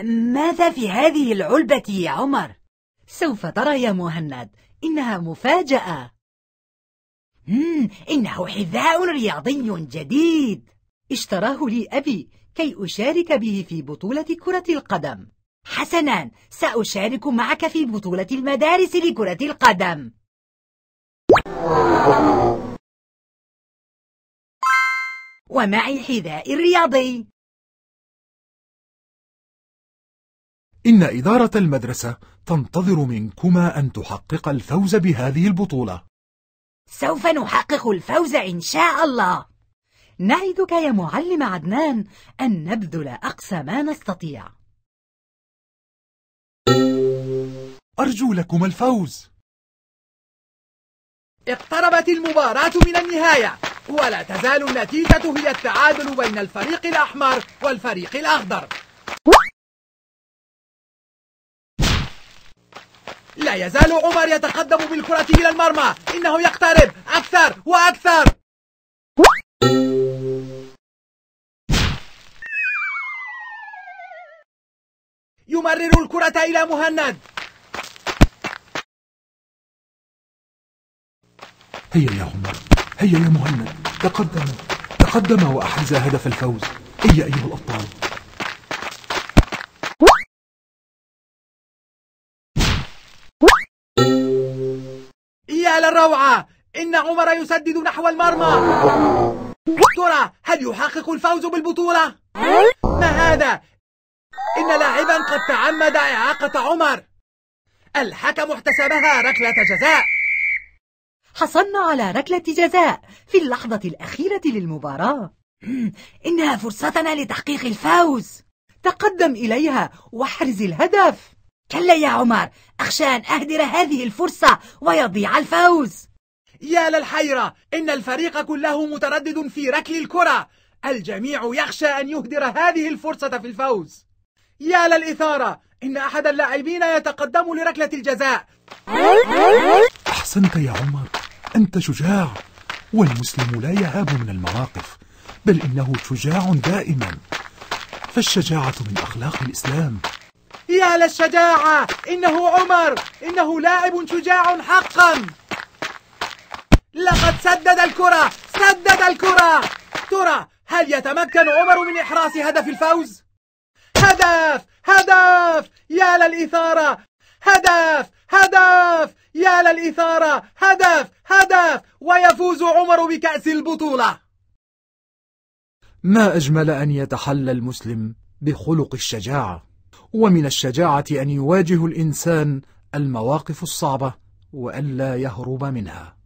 ماذا في هذه العلبة يا عمر؟ سوف ترى يا مهند إنها مفاجأة إنه حذاء رياضي جديد اشتراه لي أبي كي أشارك به في بطولة كرة القدم حسنا سأشارك معك في بطولة المدارس لكرة القدم ومعي حذائي الرياضي إن إدارة المدرسة تنتظر منكما أن تحقق الفوز بهذه البطولة سوف نحقق الفوز إن شاء الله نعدك يا معلم عدنان أن نبذل أقصى ما نستطيع أرجو لكم الفوز اقتربت المباراة من النهاية ولا تزال النتيجة هي التعادل بين الفريق الأحمر والفريق الأخضر لا يزال عمر يتقدم بالكرة إلى المرمى إنه يقترب أكثر وأكثر يمرر الكرة إلى مهند هيا يا عمر هيا يا مهند تقدم تقدم وأحرز هدف الفوز هيا أيها الأبطال على الروعة إن عمر يسدد نحو المرمى ترى هل يحقق الفوز بالبطولة؟ ما هذا؟ إن لاعبا قد تعمد إعاقة عمر الحكم احتسبها ركلة جزاء حصلنا على ركلة جزاء في اللحظة الأخيرة للمباراة إنها فرصتنا لتحقيق الفوز تقدم إليها واحرز الهدف كلا يا عمر أخشى أن أهدر هذه الفرصة ويضيع الفوز يا للحيرة إن الفريق كله متردد في ركل الكرة الجميع يخشى أن يهدر هذه الفرصة في الفوز يا للإثارة إن أحد اللاعبين يتقدم لركلة الجزاء أحسنت يا عمر أنت شجاع والمسلم لا يهاب من المواقف بل إنه شجاع دائما فالشجاعة من أخلاق الإسلام يا للشجاعة إنه عمر إنه لاعب شجاع حقا لقد سدد الكرة سدد الكرة ترى هل يتمكن عمر من إحراز هدف الفوز؟ هدف هدف يا للإثارة هدف هدف يا للإثارة هدف هدف ويفوز عمر بكأس البطولة ما أجمل أن يتحلى المسلم بخلق الشجاعة ومن الشجاعة أن يواجه الإنسان المواقف الصعبة وألا يهرب منها